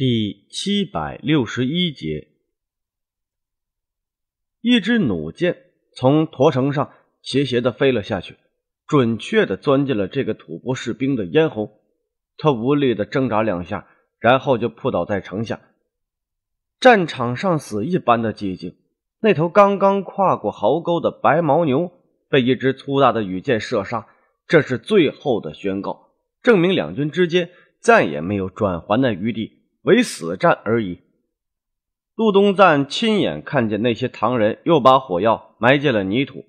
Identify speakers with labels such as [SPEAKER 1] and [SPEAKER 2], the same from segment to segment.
[SPEAKER 1] 第七百六十一节，一支弩箭从驼城上斜斜的飞了下去，准确的钻进了这个吐蕃士兵的咽喉。他无力的挣扎两下，然后就扑倒在城下。战场上死一般的寂静。那头刚刚跨过壕沟的白牦牛被一只粗大的羽箭射杀，这是最后的宣告，证明两军之间再也没有转还的余地。为死战而已。陆东赞亲眼看见那些唐人又把火药埋进了泥土，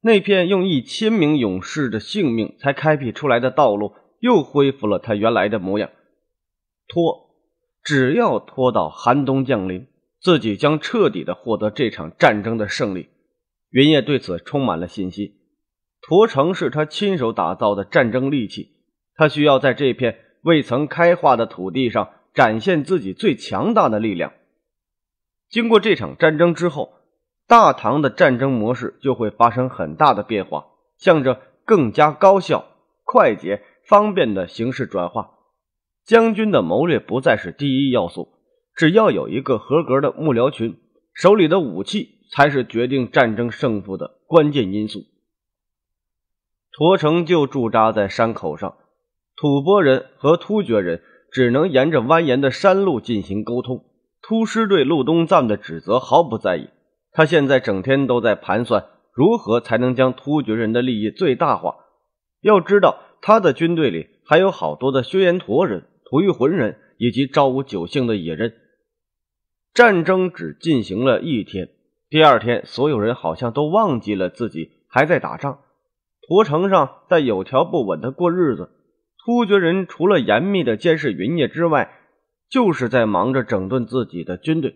[SPEAKER 1] 那片用一千名勇士的性命才开辟出来的道路又恢复了他原来的模样。拖，只要拖到寒冬降临，自己将彻底的获得这场战争的胜利。云烨对此充满了信心。驼城是他亲手打造的战争利器，他需要在这片未曾开化的土地上。展现自己最强大的力量。经过这场战争之后，大唐的战争模式就会发生很大的变化，向着更加高效、快捷、方便的形式转化。将军的谋略不再是第一要素，只要有一个合格的幕僚群，手里的武器才是决定战争胜负的关键因素。驼城就驻扎在山口上，吐蕃人和突厥人。只能沿着蜿蜒的山路进行沟通。突师对陆东赞的指责毫不在意，他现在整天都在盘算如何才能将突厥人的利益最大化。要知道，他的军队里还有好多的薛延陀人、吐谷浑人以及朝五九姓的野人。战争只进行了一天，第二天，所有人好像都忘记了自己还在打仗，屠城上在有条不紊的过日子。突厥人除了严密的监视云夜之外，就是在忙着整顿自己的军队。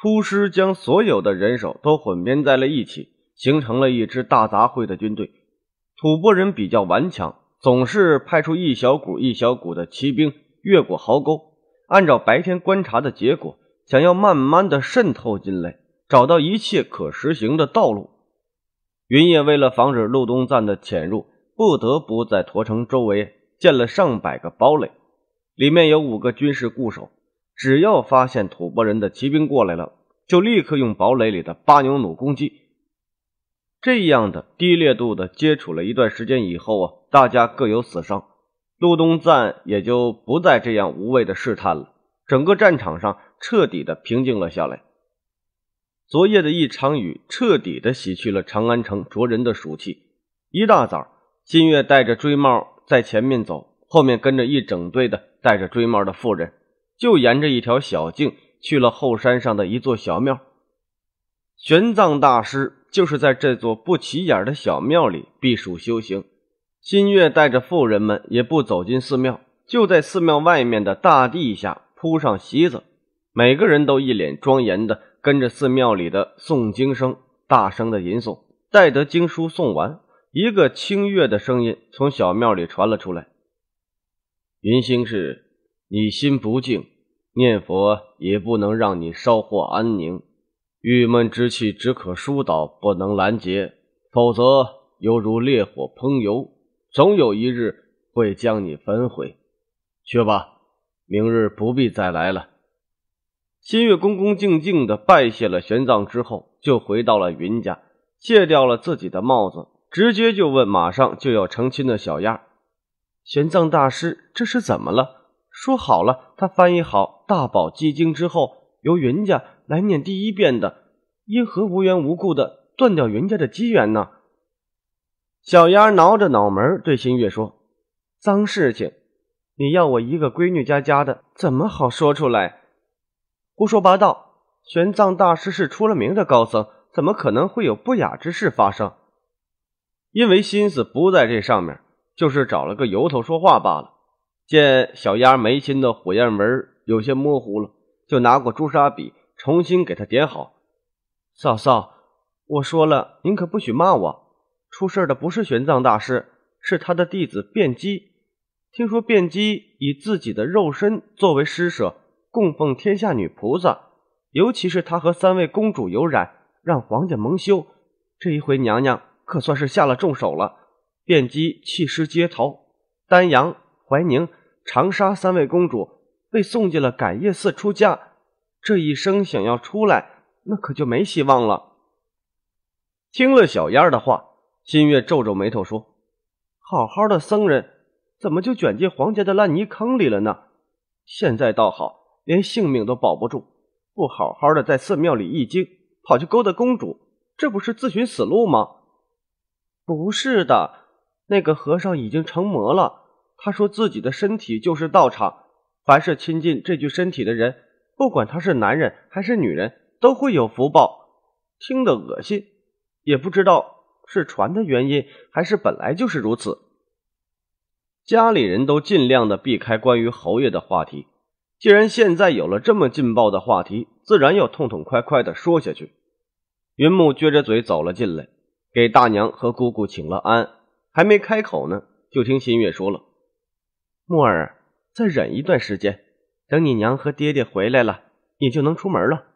[SPEAKER 1] 突师将所有的人手都混编在了一起，形成了一支大杂烩的军队。吐蕃人比较顽强，总是派出一小股一小股的骑兵越过壕沟，按照白天观察的结果，想要慢慢的渗透进来，找到一切可实行的道路。云夜为了防止陆东赞的潜入，不得不在驼城周围。建了上百个堡垒，里面有五个军事固守。只要发现吐蕃人的骑兵过来了，就立刻用堡垒里的巴牛弩攻击。这样的低烈度的接触了一段时间以后啊，大家各有死伤，陆东赞也就不再这样无谓的试探了。整个战场上彻底的平静了下来。昨夜的一场雨，彻底的洗去了长安城灼人的暑气。一大早，新月带着追帽。在前面走，后面跟着一整队的戴着锥帽的妇人，就沿着一条小径去了后山上的一座小庙。玄奘大师就是在这座不起眼的小庙里避暑修行。新月带着妇人们也不走进寺庙，就在寺庙外面的大地下铺上席子，每个人都一脸庄严的跟着寺庙里的诵经声大声的吟诵。待得经书诵完。一个清越的声音从小庙里传了出来：“云星是，你心不静，念佛也不能让你稍获安宁。郁闷之气只可疏导，不能拦截，否则犹如烈火烹油，总有一日会将你焚毁。去吧，明日不必再来了。”新月恭恭敬敬地拜谢了玄奘之后，就回到了云家，卸掉了自己的帽子。直接就问马上就要成亲的小丫：“玄奘大师，这是怎么了？说好了，他翻译好《大宝积经》之后，由云家来念第一遍的，因何无缘无故的断掉云家的机缘呢？”小丫挠着脑门对新月说：“脏事情，你要我一个闺女家家的，怎么好说出来？胡说八道！玄奘大师是出了名的高僧，怎么可能会有不雅之事发生？”因为心思不在这上面，就是找了个由头说话罢了。见小丫眉心的火焰纹有些模糊了，就拿过朱砂笔重新给她点好。嫂嫂，我说了，您可不许骂我。出事的不是玄奘大师，是他的弟子辩机。听说辩机以自己的肉身作为施舍，供奉天下女菩萨，尤其是他和三位公主有染，让皇家蒙羞。这一回，娘娘。可算是下了重手了，电击、弃尸街头，丹阳、怀宁、长沙三位公主被送进了感业寺出家，这一生想要出来，那可就没希望了。听了小燕儿的话，新月皱皱眉头说：“好好的僧人，怎么就卷进皇家的烂泥坑里了呢？现在倒好，连性命都保不住，不好好的在寺庙里译经，跑去勾搭公主，这不是自寻死路吗？”不是的，那个和尚已经成魔了。他说自己的身体就是道场，凡是亲近这具身体的人，不管他是男人还是女人，都会有福报。听得恶心，也不知道是传的原因，还是本来就是如此。家里人都尽量的避开关于侯爷的话题。既然现在有了这么劲爆的话题，自然要痛痛快快的说下去。云木撅着嘴走了进来。给大娘和姑姑请了安，还没开口呢，就听新月说了：“墨儿，再忍一段时间，等你娘和爹爹回来了，你就能出门了。”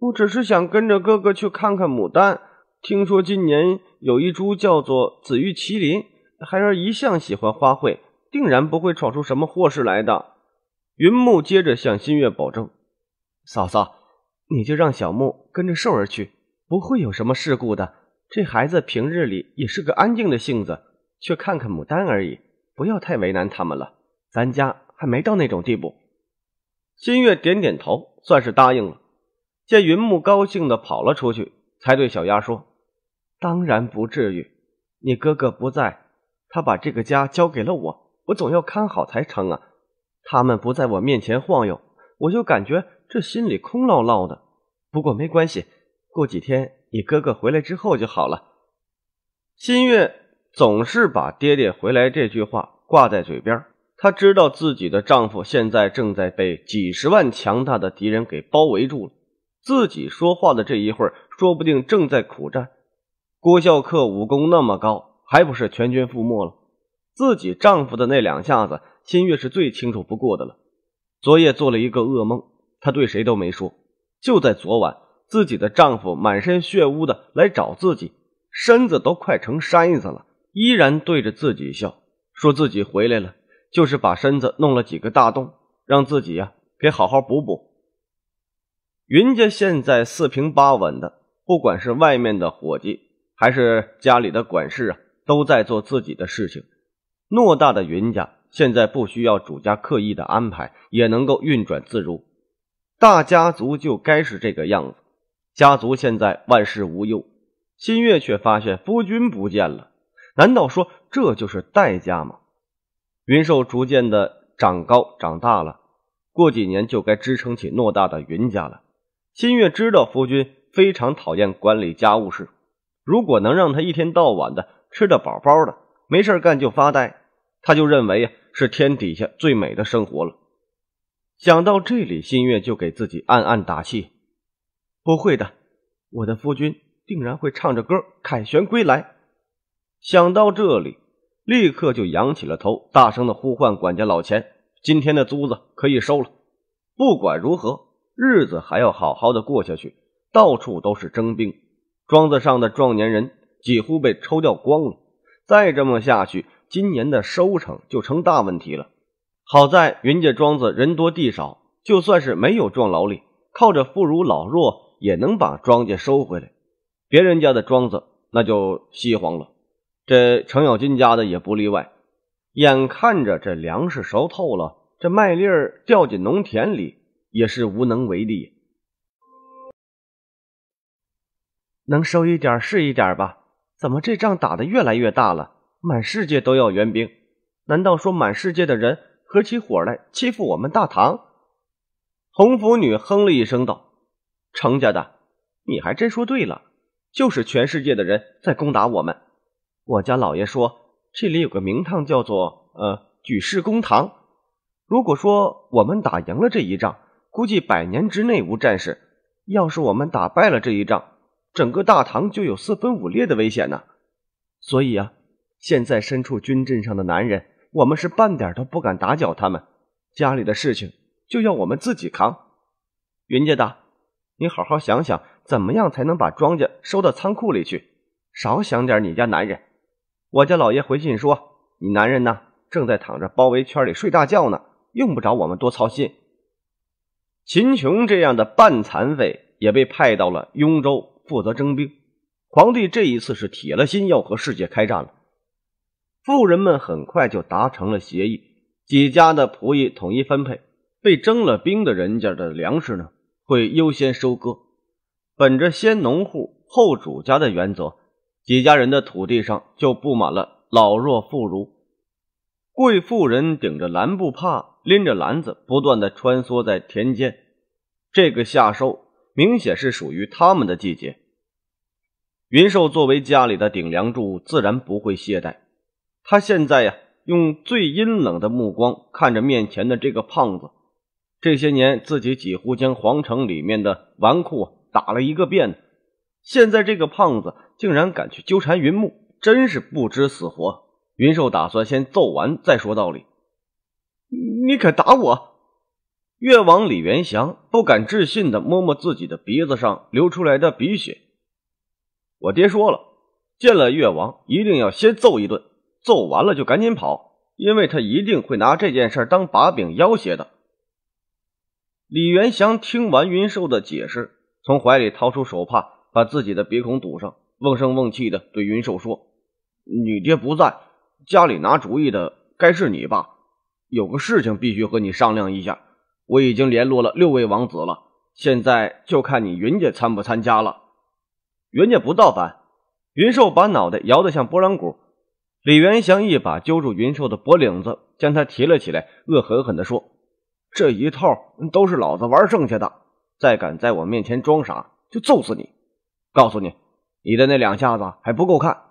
[SPEAKER 1] 我只是想跟着哥哥去看看牡丹，听说今年有一株叫做紫玉麒麟。孩儿一向喜欢花卉，定然不会闯出什么祸事来的。云木接着向新月保证：“嫂嫂，你就让小木跟着瘦儿去，不会有什么事故的。”这孩子平日里也是个安静的性子，去看看牡丹而已，不要太为难他们了。咱家还没到那种地步。新月点点头，算是答应了。见云木高兴的跑了出去，才对小丫说：“当然不至于，你哥哥不在，他把这个家交给了我，我总要看好才成啊。他们不在我面前晃悠，我就感觉这心里空落落的。不过没关系，过几天。”你哥哥回来之后就好了。新月总是把“爹爹回来”这句话挂在嘴边。她知道自己的丈夫现在正在被几十万强大的敌人给包围住了，自己说话的这一会儿，说不定正在苦战。郭孝克武功那么高，还不是全军覆没了？自己丈夫的那两下子，新月是最清楚不过的了。昨夜做了一个噩梦，她对谁都没说。就在昨晚。自己的丈夫满身血污的来找自己，身子都快成筛子了，依然对着自己笑，说自己回来了，就是把身子弄了几个大洞，让自己呀给好好补补。云家现在四平八稳的，不管是外面的伙计，还是家里的管事啊，都在做自己的事情。偌大的云家现在不需要主家刻意的安排，也能够运转自如。大家族就该是这个样子。家族现在万事无忧，新月却发现夫君不见了。难道说这就是代价吗？云寿逐渐的长高长大了，过几年就该支撑起偌大的云家了。新月知道夫君非常讨厌管理家务事，如果能让他一天到晚的吃的饱饱的，没事干就发呆，他就认为是天底下最美的生活了。想到这里，新月就给自己暗暗打气。不会的，我的夫君定然会唱着歌凯旋归来。想到这里，立刻就扬起了头，大声的呼唤管家老钱：“今天的租子可以收了。不管如何，日子还要好好的过下去。到处都是征兵，庄子上的壮年人几乎被抽掉光了。再这么下去，今年的收成就成大问题了。好在云家庄子人多地少，就算是没有壮劳力，靠着妇孺老弱。”也能把庄稼收回来，别人家的庄子那就西荒了。这程咬金家的也不例外。眼看着这粮食熟透了，这麦粒儿掉进农田里也是无能为力。能收一点是一点吧？怎么这仗打的越来越大了？满世界都要援兵？难道说满世界的人合起伙来欺负我们大唐？红拂女哼了一声道。程家的，你还真说对了，就是全世界的人在攻打我们。我家老爷说，这里有个名堂，叫做呃举世公堂。如果说我们打赢了这一仗，估计百年之内无战事；要是我们打败了这一仗，整个大唐就有四分五裂的危险呢。所以啊，现在身处军阵上的男人，我们是半点都不敢打搅他们。家里的事情就要我们自己扛。云家的。你好好想想，怎么样才能把庄稼收到仓库里去？少想点你家男人，我家老爷回信说，你男人呢，正在躺着包围圈里睡大觉呢，用不着我们多操心。秦琼这样的半残废也被派到了雍州负责征兵。皇帝这一次是铁了心要和世界开战了。富人们很快就达成了协议，几家的仆役统一分配。被征了兵的人家的粮食呢？会优先收割，本着先农户后主家的原则，几家人的土地上就布满了老弱妇孺。贵妇人顶着蓝布帕，拎着篮子，不断的穿梭在田间。这个夏收明显是属于他们的季节。云寿作为家里的顶梁柱，自然不会懈怠。他现在呀，用最阴冷的目光看着面前的这个胖子。这些年，自己几乎将皇城里面的纨绔打了一个遍。现在这个胖子竟然敢去纠缠云木，真是不知死活！云兽打算先揍完再说道理。你敢打我？越王李元祥不敢置信地摸摸自己的鼻子上流出来的鼻血。我爹说了，见了越王一定要先揍一顿，揍完了就赶紧跑，因为他一定会拿这件事当把柄要挟的。李元祥听完云寿的解释，从怀里掏出手帕，把自己的鼻孔堵上，瓮声瓮气的对云寿说：“你爹不在，家里拿主意的该是你吧？有个事情必须和你商量一下。我已经联络了六位王子了，现在就看你云家参不参加了。云家不造反！”云寿把脑袋摇得像拨浪鼓。李元祥一把揪住云寿的脖领子，将他提了起来，恶狠狠地说。这一套都是老子玩剩下的，再敢在我面前装傻，就揍死你！告诉你，你的那两下子还不够看。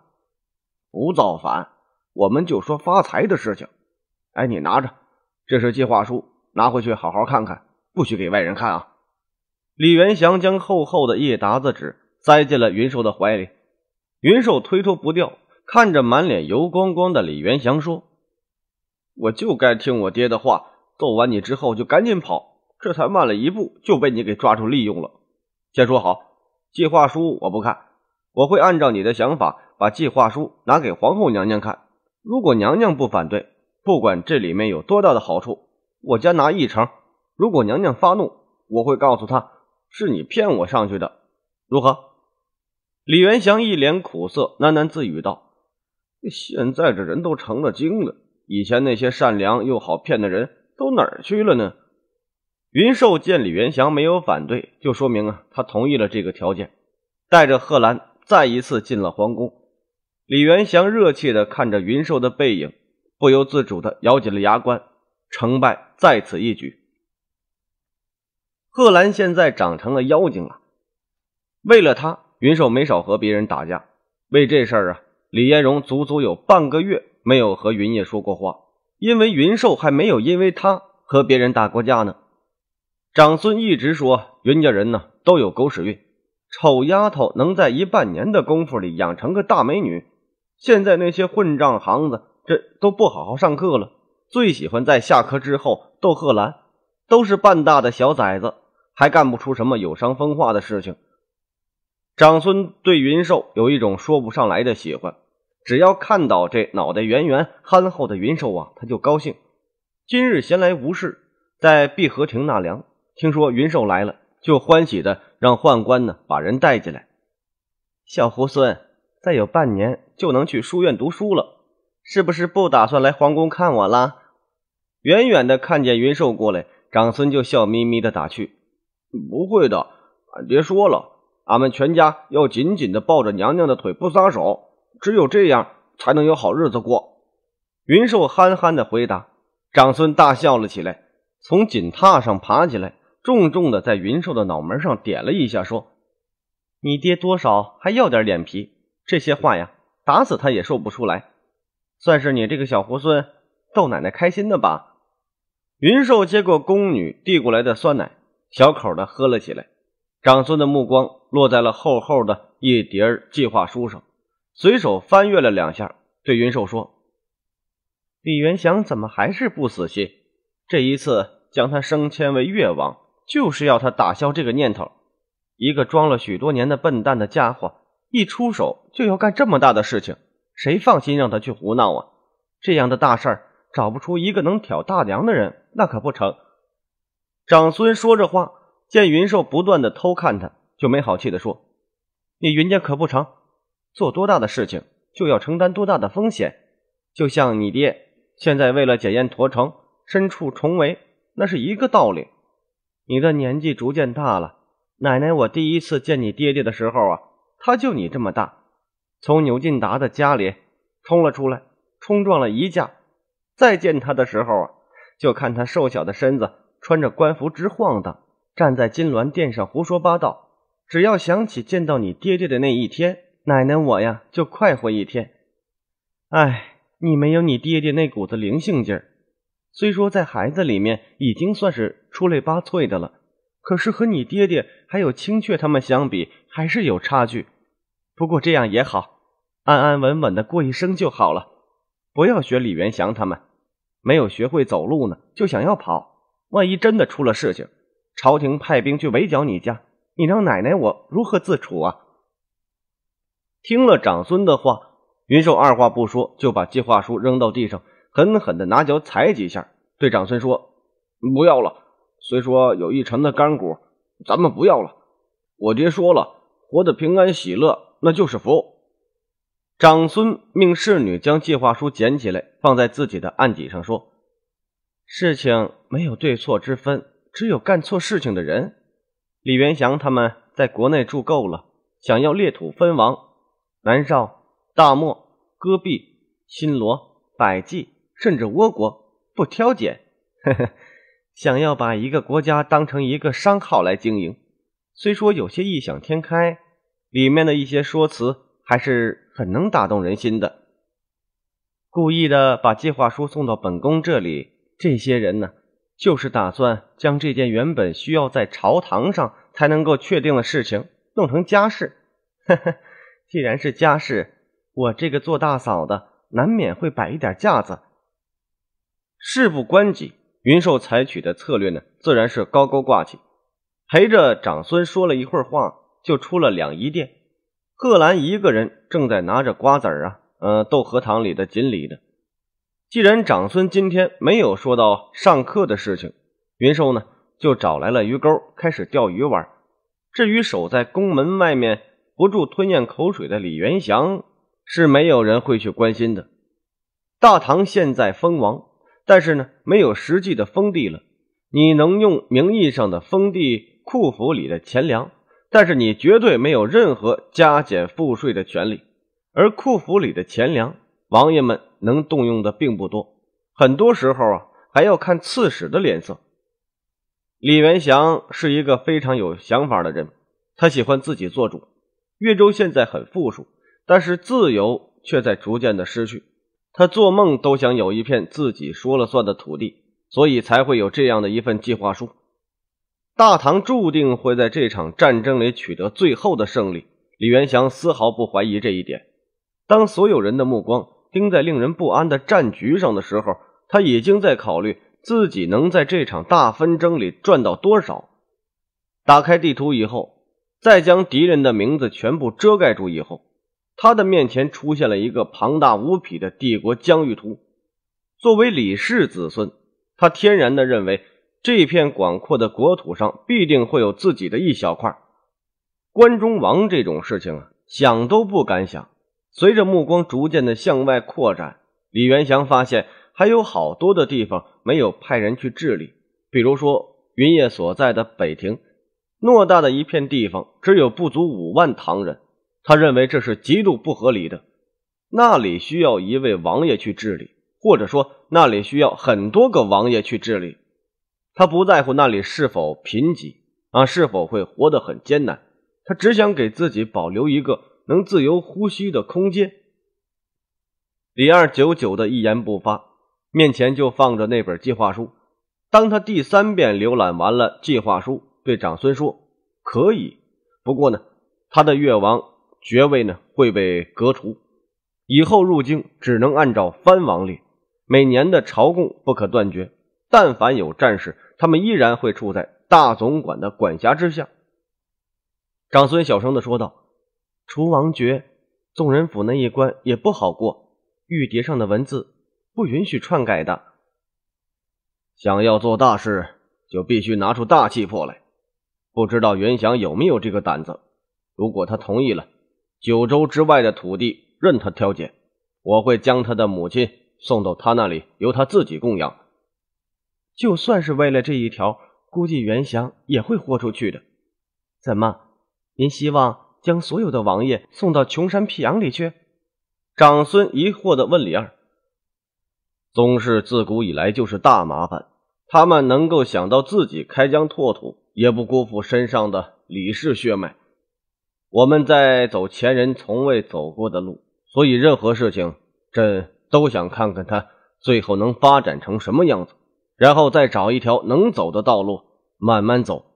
[SPEAKER 1] 不造反，我们就说发财的事情。哎，你拿着，这是计划书，拿回去好好看看，不许给外人看啊！李元祥将厚厚的一沓子纸塞进了云寿的怀里，云寿推脱不掉，看着满脸油光光的李元祥说：“我就该听我爹的话。”揍完你之后就赶紧跑，这才慢了一步就被你给抓住利用了。先说好，计划书我不看，我会按照你的想法把计划书拿给皇后娘娘看。如果娘娘不反对，不管这里面有多大的好处，我家拿一成。如果娘娘发怒，我会告诉她是你骗我上去的，如何？李元祥一脸苦涩，喃喃自语道：“现在这人都成了精了，以前那些善良又好骗的人。”都哪儿去了呢？云寿见李元祥没有反对，就说明啊，他同意了这个条件，带着贺兰再一次进了皇宫。李元祥热切地看着云寿的背影，不由自主地咬紧了牙关。成败在此一举。贺兰现在长成了妖精了，为了他，云寿没少和别人打架。为这事儿啊，李彦荣足足有半个月没有和云烨说过话。因为云寿还没有因为他和别人打过架呢。长孙一直说云家人呢都有狗屎运，丑丫头能在一半年的功夫里养成个大美女。现在那些混账行子这都不好好上课了，最喜欢在下课之后逗贺兰。都是半大的小崽子，还干不出什么有伤风化的事情。长孙对云寿有一种说不上来的喜欢。只要看到这脑袋圆圆、憨厚的云寿啊，他就高兴。今日闲来无事，在碧荷亭纳凉，听说云寿来了，就欢喜的让宦官呢把人带进来。小猢孙，再有半年就能去书院读书了，是不是不打算来皇宫看我啦？远远的看见云寿过来，长孙就笑眯眯的打趣：“不会的，俺别说了，俺们全家要紧紧的抱着娘娘的腿不撒手。”只有这样，才能有好日子过。云寿憨憨的回答，长孙大笑了起来，从锦榻上爬起来，重重的在云寿的脑门上点了一下，说：“你爹多少还要点脸皮，这些话呀，打死他也说不出来。算是你这个小猢狲逗奶奶开心的吧。”云寿接过宫女递过来的酸奶，小口的喝了起来。长孙的目光落在了厚厚的一叠计划书上。随手翻阅了两下，对云寿说：“李元祥怎么还是不死心？这一次将他升迁为越王，就是要他打消这个念头。一个装了许多年的笨蛋的家伙，一出手就要干这么大的事情，谁放心让他去胡闹啊？这样的大事儿，找不出一个能挑大梁的人，那可不成。”长孙说着话，见云寿不断的偷看他，就没好气的说：“你云家可不成。”做多大的事情就要承担多大的风险，就像你爹现在为了检验驼城，身处重围，那是一个道理。你的年纪逐渐大了，奶奶，我第一次见你爹爹的时候啊，他就你这么大，从牛进达的家里冲了出来，冲撞了一架。再见他的时候啊，就看他瘦小的身子穿着官服直晃荡，站在金銮殿上胡说八道。只要想起见到你爹爹的那一天。奶奶，我呀就快活一天。哎，你没有你爹爹那股子灵性劲儿，虽说在孩子里面已经算是出类拔萃的了，可是和你爹爹还有青雀他们相比，还是有差距。不过这样也好，安安稳稳的过一生就好了。不要学李元祥他们，没有学会走路呢就想要跑，万一真的出了事情，朝廷派兵去围剿你家，你让奶奶我如何自处啊？听了长孙的话，云寿二话不说就把计划书扔到地上，狠狠地拿脚踩几下，对长孙说：“不要了，虽说有一成的干股，咱们不要了。我爹说了，活得平安喜乐那就是福。”长孙命侍女将计划书捡起来，放在自己的案几上，说：“事情没有对错之分，只有干错事情的人。李元祥他们在国内住够了，想要裂土分王。”南诏、大漠、戈壁、新罗、百济，甚至倭国，不挑拣，呵呵。想要把一个国家当成一个商号来经营，虽说有些异想天开，里面的一些说辞还是很能打动人心的。故意的把计划书送到本宫这里，这些人呢，就是打算将这件原本需要在朝堂上才能够确定的事情弄成家事，呵呵。既然是家事，我这个做大嫂的难免会摆一点架子。事不关己，云寿采取的策略呢，自然是高高挂起。陪着长孙说了一会儿话，就出了两仪殿。贺兰一个人正在拿着瓜子儿啊，呃，逗荷塘里的锦鲤呢。既然长孙今天没有说到上课的事情，云寿呢就找来了鱼钩，开始钓鱼玩。至于守在宫门外面。不住吞咽口水的李元祥是没有人会去关心的。大唐现在封王，但是呢，没有实际的封地了。你能用名义上的封地库府里的钱粮，但是你绝对没有任何加减赋税的权利。而库府里的钱粮，王爷们能动用的并不多，很多时候啊，还要看刺史的脸色。李元祥是一个非常有想法的人，他喜欢自己做主。岳州现在很富庶，但是自由却在逐渐的失去。他做梦都想有一片自己说了算的土地，所以才会有这样的一份计划书。大唐注定会在这场战争里取得最后的胜利，李元祥丝毫不怀疑这一点。当所有人的目光盯在令人不安的战局上的时候，他已经在考虑自己能在这场大纷争里赚到多少。打开地图以后。在将敌人的名字全部遮盖住以后，他的面前出现了一个庞大无匹的帝国疆域图。作为李氏子孙，他天然的认为这片广阔的国土上必定会有自己的一小块。关中王这种事情啊，想都不敢想。随着目光逐渐的向外扩展，李元祥发现还有好多的地方没有派人去治理，比如说云烨所在的北庭。偌大的一片地方，只有不足五万唐人，他认为这是极度不合理的。那里需要一位王爷去治理，或者说那里需要很多个王爷去治理。他不在乎那里是否贫瘠啊，是否会活得很艰难，他只想给自己保留一个能自由呼吸的空间。李二久久的一言不发，面前就放着那本计划书。当他第三遍浏览完了计划书。对长孙说：“可以，不过呢，他的越王爵位呢会被革除，以后入京只能按照藩王列，每年的朝贡不可断绝。但凡有战事，他们依然会处在大总管的管辖之下。”长孙小声的说道：“除王爵，宗人府那一关也不好过。玉牒上的文字不允许篡改的。想要做大事，就必须拿出大气魄来。”不知道袁祥有没有这个胆子？如果他同意了，九州之外的土地任他挑拣，我会将他的母亲送到他那里，由他自己供养。就算是为了这一条，估计袁祥也会豁出去的。怎么，您希望将所有的王爷送到穷山僻壤里去？长孙疑惑地问李二。宗室自古以来就是大麻烦，他们能够想到自己开疆拓土。也不辜负身上的李氏血脉，我们在走前人从未走过的路，所以任何事情，朕都想看看他最后能发展成什么样子，然后再找一条能走的道路，慢慢走。